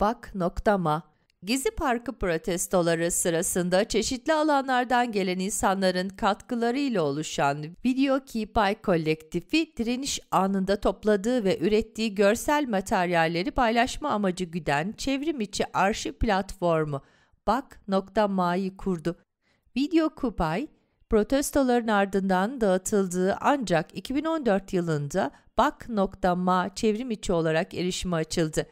Bak noktama. Gezi Parkı protestoları sırasında çeşitli alanlardan gelen insanların katkılarıyla oluşan Video Kipay kolektifi direniş anında topladığı ve ürettiği görsel materyalleri paylaşma amacı güden çevrim içi arşiv platformu Bak.ma'yı kurdu. Video Kupay, protestoların ardından dağıtıldığı ancak 2014 yılında Bak.ma çevrim içi olarak erişime açıldı.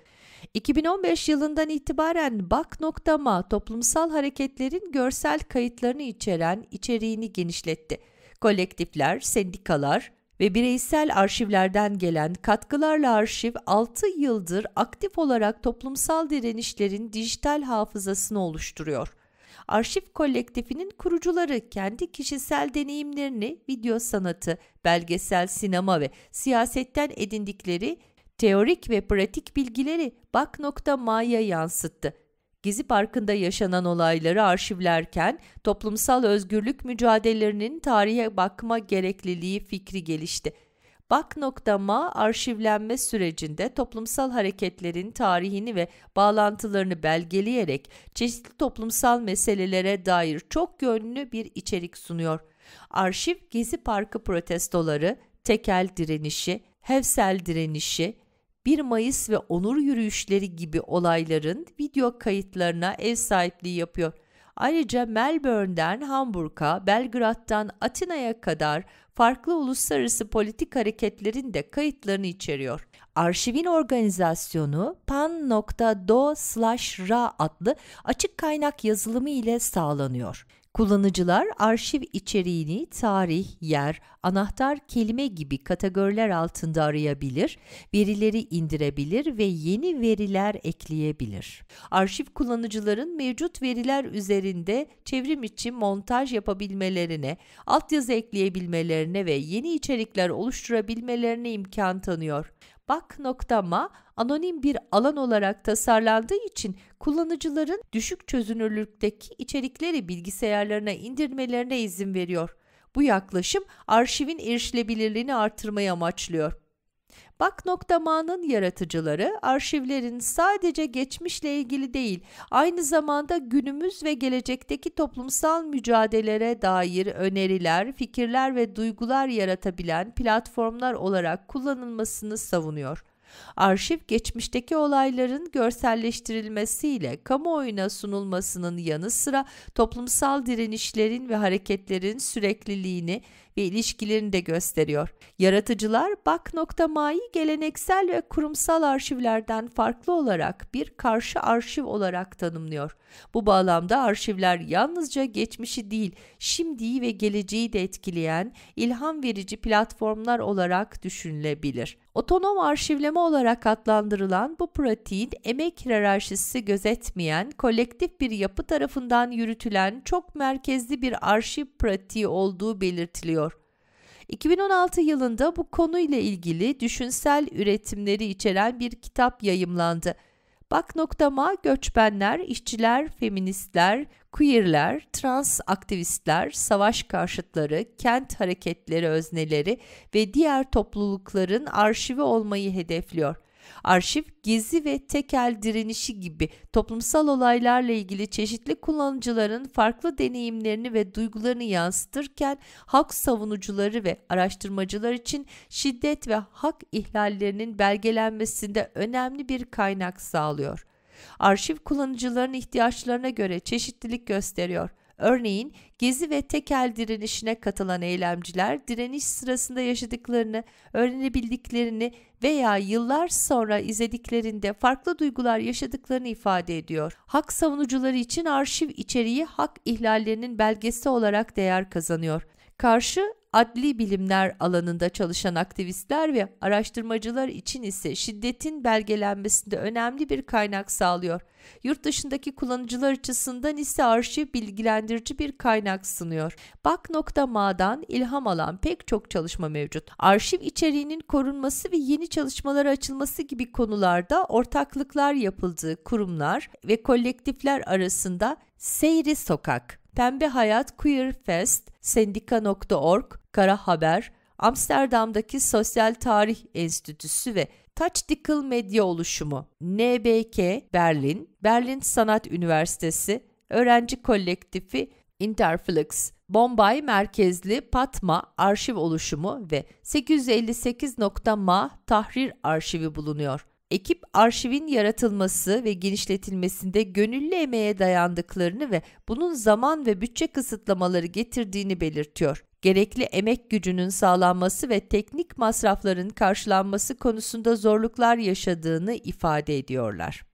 2015 yılından itibaren Bak Noktama toplumsal hareketlerin görsel kayıtlarını içeren içeriğini genişletti. Kolektifler, sendikalar ve bireysel arşivlerden gelen katkılarla arşiv 6 yıldır aktif olarak toplumsal direnişlerin dijital hafızasını oluşturuyor. Arşiv kolektifinin kurucuları kendi kişisel deneyimlerini video sanatı, belgesel sinema ve siyasetten edindikleri Teorik ve pratik bilgileri Bak nokta Maya yansıttı. Gezi Parkı'nda yaşanan olayları arşivlerken toplumsal özgürlük mücadelelerinin tarihe bakma gerekliliği fikri gelişti. Bak nokta Bak.ma arşivlenme sürecinde toplumsal hareketlerin tarihini ve bağlantılarını belgeleyerek çeşitli toplumsal meselelere dair çok yönlü bir içerik sunuyor. Arşiv Gezi Parkı protestoları, tekel direnişi, Hevsel direnişi, 1 Mayıs ve onur yürüyüşleri gibi olayların video kayıtlarına ev sahipliği yapıyor. Ayrıca Melbourne'den Hamburg'a, Belgrad'dan Atina'ya kadar farklı uluslararası politik hareketlerin de kayıtlarını içeriyor. Arşivin organizasyonu pan.do/ra adlı açık kaynak yazılımı ile sağlanıyor. Kullanıcılar arşiv içeriğini tarih, yer, anahtar kelime gibi kategoriler altında arayabilir, verileri indirebilir ve yeni veriler ekleyebilir. Arşiv kullanıcıların mevcut veriler üzerinde çevrim içi montaj yapabilmelerine, altyazı ekleyebilmelerine ve yeni içerikler oluşturabilmelerine imkan tanıyor bak noktama anonim bir alan olarak tasarlandığı için kullanıcıların düşük çözünürlükteki içerikleri bilgisayarlarına indirmelerine izin veriyor. Bu yaklaşım arşivin erişilebilirliğini artırmayı amaçlıyor. Bak.ma'nın yaratıcıları arşivlerin sadece geçmişle ilgili değil, aynı zamanda günümüz ve gelecekteki toplumsal mücadelelere dair öneriler, fikirler ve duygular yaratabilen platformlar olarak kullanılmasını savunuyor. Arşiv geçmişteki olayların görselleştirilmesiyle kamuoyuna sunulmasının yanı sıra toplumsal direnişlerin ve hareketlerin sürekliliğini, ve ilişkilerini de gösteriyor. Yaratıcılar bak.mai geleneksel ve kurumsal arşivlerden farklı olarak bir karşı arşiv olarak tanımlıyor. Bu bağlamda arşivler yalnızca geçmişi değil, şimdiyi ve geleceği de etkileyen ilham verici platformlar olarak düşünülebilir. Otonom arşivleme olarak adlandırılan bu pratiğin emek hiyerarşisi gözetmeyen, kolektif bir yapı tarafından yürütülen çok merkezli bir arşiv pratiği olduğu belirtiliyor. 2016 yılında bu konuyla ilgili düşünsel üretimleri içeren bir kitap yayımlandı. Bak noktama göçmenler, işçiler, feministler, queerler, trans aktivistler, savaş karşıtları, kent hareketleri özneleri ve diğer toplulukların arşivi olmayı hedefliyor. Arşiv, gezi ve tekel direnişi gibi toplumsal olaylarla ilgili çeşitli kullanıcıların farklı deneyimlerini ve duygularını yansıtırken hak savunucuları ve araştırmacılar için şiddet ve hak ihlallerinin belgelenmesinde önemli bir kaynak sağlıyor. Arşiv kullanıcıların ihtiyaçlarına göre çeşitlilik gösteriyor. Örneğin gezi ve tekel direnişine katılan eylemciler direniş sırasında yaşadıklarını, öğrenebildiklerini veya yıllar sonra izlediklerinde farklı duygular yaşadıklarını ifade ediyor. Hak savunucuları için arşiv içeriği hak ihlallerinin belgesi olarak değer kazanıyor karşı adli bilimler alanında çalışan aktivistler ve araştırmacılar için ise şiddetin belgelenmesinde önemli bir kaynak sağlıyor. Yurt dışındaki kullanıcılar açısından ise arşiv bilgilendirici bir kaynak sunuyor. Bak.ma'dan ilham alan pek çok çalışma mevcut. Arşiv içeriğinin korunması ve yeni çalışmalara açılması gibi konularda ortaklıklar yapıldığı kurumlar ve kolektifler arasında Seyri Sokak Pembe Hayat Queer Fest, sendika.org, Kara Haber, Amsterdam'daki Sosyal Tarih Enstitüsü ve Touch Medya Oluşumu, NBK Berlin, Berlin Sanat Üniversitesi, Öğrenci Kolektifi Interflux, Bombay merkezli Patma Arşiv Oluşumu ve 858.ma Tahrir Arşivi bulunuyor. Ekip arşivin yaratılması ve genişletilmesinde gönüllü emeğe dayandıklarını ve bunun zaman ve bütçe kısıtlamaları getirdiğini belirtiyor. Gerekli emek gücünün sağlanması ve teknik masrafların karşılanması konusunda zorluklar yaşadığını ifade ediyorlar.